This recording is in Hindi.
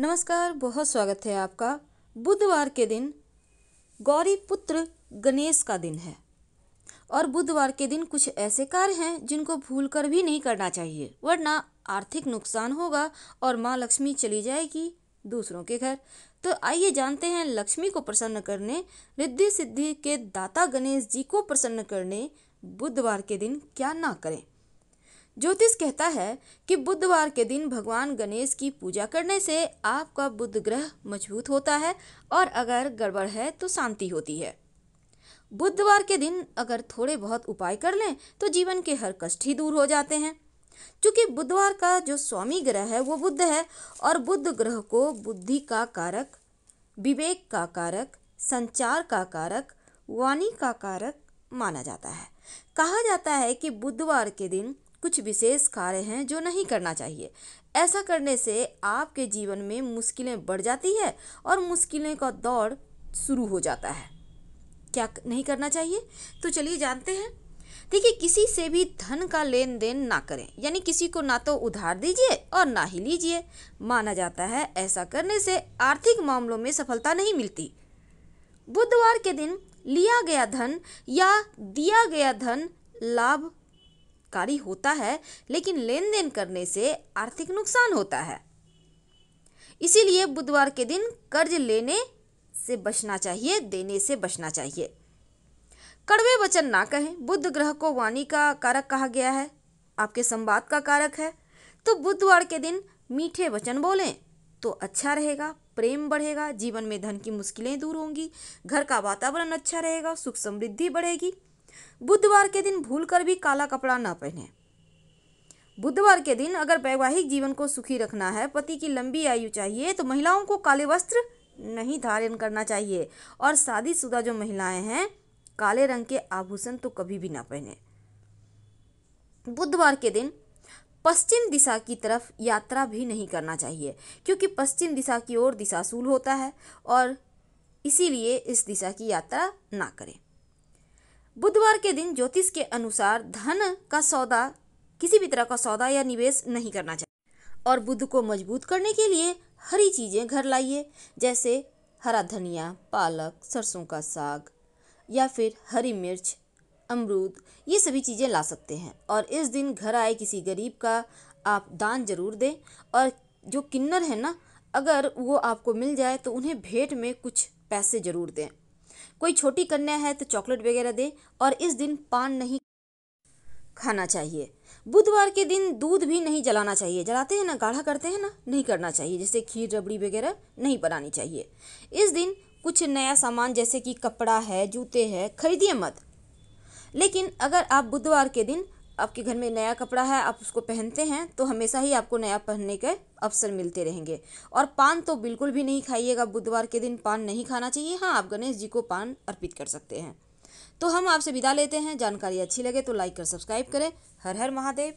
नमस्कार बहुत स्वागत है आपका बुधवार के दिन गौरी पुत्र गणेश का दिन है और बुधवार के दिन कुछ ऐसे कार्य हैं जिनको भूलकर भी नहीं करना चाहिए वरना आर्थिक नुकसान होगा और माँ लक्ष्मी चली जाएगी दूसरों के घर तो आइए जानते हैं लक्ष्मी को प्रसन्न करने रिद्धि सिद्धि के दाता गणेश जी को प्रसन्न करने बुधवार के दिन क्या ना करें ज्योतिष कहता है कि बुधवार के दिन भगवान गणेश की पूजा करने से आपका बुध ग्रह मजबूत होता है और अगर गड़बड़ है तो शांति होती है बुधवार के दिन अगर थोड़े बहुत उपाय कर लें तो जीवन के हर कष्ट ही दूर हो जाते हैं क्योंकि बुधवार का जो स्वामी ग्रह है वो बुद्ध है और बुद्ध ग्रह को बुद्धि का कारक विवेक का कारक संचार का कारक वाणी का कारक माना जाता है कहा जाता है कि बुधवार के दिन कुछ विशेष कार्य हैं जो नहीं करना चाहिए ऐसा करने से आपके जीवन में मुश्किलें बढ़ जाती है और मुश्किलें का दौर शुरू हो जाता है क्या नहीं करना चाहिए तो चलिए जानते हैं देखिए किसी से भी धन का लेन देन ना करें यानी किसी को ना तो उधार दीजिए और ना ही लीजिए माना जाता है ऐसा करने से आर्थिक मामलों में सफलता नहीं मिलती बुधवार के दिन लिया गया धन या दिया गया धन लाभ लाभकारी होता है लेकिन लेन देन करने से आर्थिक नुकसान होता है इसीलिए बुधवार के दिन कर्ज लेने से बचना चाहिए देने से बचना चाहिए कड़वे वचन ना कहें बुध ग्रह को वाणी का कारक कहा गया है आपके संवाद का कारक है तो बुधवार के दिन मीठे वचन बोलें तो अच्छा रहेगा प्रेम बढ़ेगा जीवन में धन की मुश्किलें दूर होंगी घर का वातावरण अच्छा रहेगा सुख समृद्धि बढ़ेगी बुधवार के दिन भूलकर भी काला कपड़ा ना पहने बुधवार के दिन अगर वैवाहिक जीवन को सुखी रखना है पति की लंबी आयु चाहिए तो महिलाओं को काले वस्त्र नहीं धारण करना चाहिए और शादीशुदा जो महिलाएं हैं काले रंग के आभूषण तो कभी भी ना पहने बुधवार के दिन पश्चिम दिशा की तरफ यात्रा भी नहीं करना चाहिए क्योंकि पश्चिम दिशा की ओर दिशाशूल होता है और इसीलिए इस दिशा की यात्रा ना करें बुधवार के दिन ज्योतिष के अनुसार धन का सौदा किसी भी तरह का सौदा या निवेश नहीं करना चाहिए और बुध को मजबूत करने के लिए हरी चीज़ें घर लाइए जैसे हरा धनिया पालक सरसों का साग या फिर हरी मिर्च अमरूद ये सभी चीज़ें ला सकते हैं और इस दिन घर आए किसी गरीब का आप दान जरूर दें और जो किन्नर है ना अगर वो आपको मिल जाए तो उन्हें भेंट में कुछ पैसे ज़रूर दें कोई छोटी कन्या है तो चॉकलेट वगैरह दे और इस दिन पान नहीं खाना चाहिए बुधवार के दिन दूध भी नहीं जलाना चाहिए जलाते हैं ना गाढ़ा करते हैं ना नहीं करना चाहिए जैसे खीर रबड़ी वगैरह नहीं बनानी चाहिए इस दिन कुछ नया सामान जैसे कि कपड़ा है जूते हैं खरीदिए मत लेकिन अगर आप बुधवार के दिन आपके घर में नया कपड़ा है आप उसको पहनते हैं तो हमेशा ही आपको नया पहनने के अवसर मिलते रहेंगे और पान तो बिल्कुल भी नहीं खाइएगा बुधवार के दिन पान नहीं खाना चाहिए हाँ आप गणेश जी को पान अर्पित कर सकते हैं तो हम आपसे विदा लेते हैं जानकारी अच्छी लगे तो लाइक कर सब्सक्राइब करें हर हर महादेव